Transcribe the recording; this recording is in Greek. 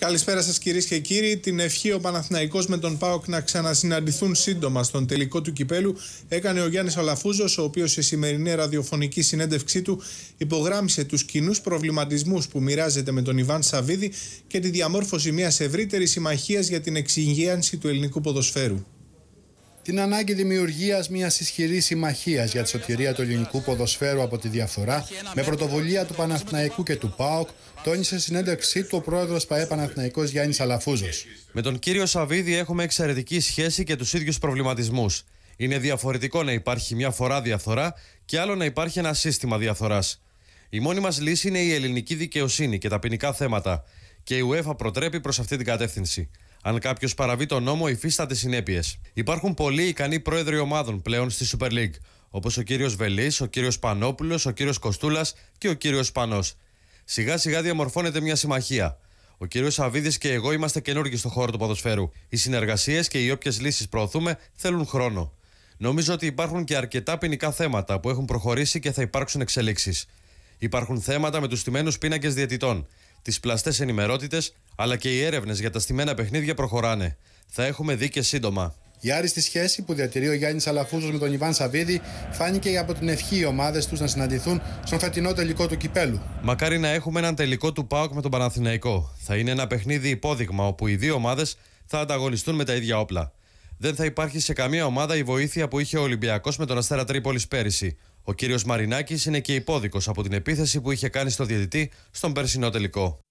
Καλησπέρα σας κύριε και κύριοι. Την ευχή ο Παναθηναϊκός με τον ΠΑΟΚ να ξανασυναντηθούν σύντομα στον τελικό του κυπέλου έκανε ο Γιάννης Αλαφούζος, ο οποίος σε σημερινή ραδιοφωνική συνέντευξή του υπογράμμισε τους κοινούς προβληματισμούς που μοιράζεται με τον Ιβάν Σαββίδη και τη διαμόρφωση μιας ευρύτερης συμμαχίας για την εξυγίανση του ελληνικού ποδοσφαίρου την ανάγκη δημιουργίας μιας ισχυρής συμμαχίας για τη σωτηρία του ελληνικού ποδοσφαίρου από τη διαφθορά με πρωτοβουλία του Παναθηναϊκού και του ΠΑΟΚ, τόνισε συνέντευξή του ο πρόεδρος ΠαΕ Παναθηναϊκό Γιάννης Αλαφούζος. Με τον κύριο Σαβίδη έχουμε εξαιρετική σχέση και τους ίδιους προβληματισμούς. Είναι διαφορετικό να υπάρχει μια φορά διαφθορά και άλλο να υπάρχει ένα σύστημα διαφθοράς. Η μόνη μας λύση είναι η ελληνική δικαιοσύνη και τα ποινικά θέματα. Και η UEFA προτρέπει προς αυτή την κατεύθυνση. Αν κάποιος παραβεί τον νόμο, υφίσταται συνέπειες. Υπάρχουν πολλοί ικανοί πρόεδροι ομάδων πλέον στη Super League, όπως ο κύριος Βελής, ο κύριος Πανόπουλος, ο κύριος Κοστούλας και ο κύριος Πανός. Σιγά σιγά διαμορφώνεται μια συμμαχία. Ο κύριος Σαββίδης και εγώ είμαστε καινούργοι στον χώρο του ποδοσφαίρου. Οι συνεργασίες και οι όποιες λύσεις προωθούμε θέλουν χρόνο. Νομίζω ότι υπάρχουν και αρκετά ποινικά θέματα που έχουν προχωρήσει και θα υπάρξουν εξελίξεις. Υπάρχουν θέματα με τους τιμένου πίνακες διαιτητών τις πλαστές ενημερότητες, αλλά και οι έρευνες για τα στημένα παιχνίδια προχωράνε. Θα έχουμε δει και σύντομα. Η άριστη σχέση που διατηρεί ο Γιάννης Αλαφούζος με τον Ιβάν Σαββίδη φάνηκε από την ευχή οι ομάδες τους να συναντηθούν στον φετινό τελικό του κυπέλου. Μακάρι να έχουμε έναν τελικό του ΠΑΟΚ με τον Παναθηναϊκό. Θα είναι ένα παιχνίδι υπόδειγμα όπου οι δύο ομάδες θα ανταγωνιστούν με τα ίδια όπλα δεν θα υπάρχει σε καμία ομάδα η βοήθεια που είχε ο Ολυμπιακός με τον Αστέρα Τρίπολης πέρυσι. Ο κύριος Μαρινάκης είναι και υπόδικος από την επίθεση που είχε κάνει στο διαιτητή στον περσινό τελικό.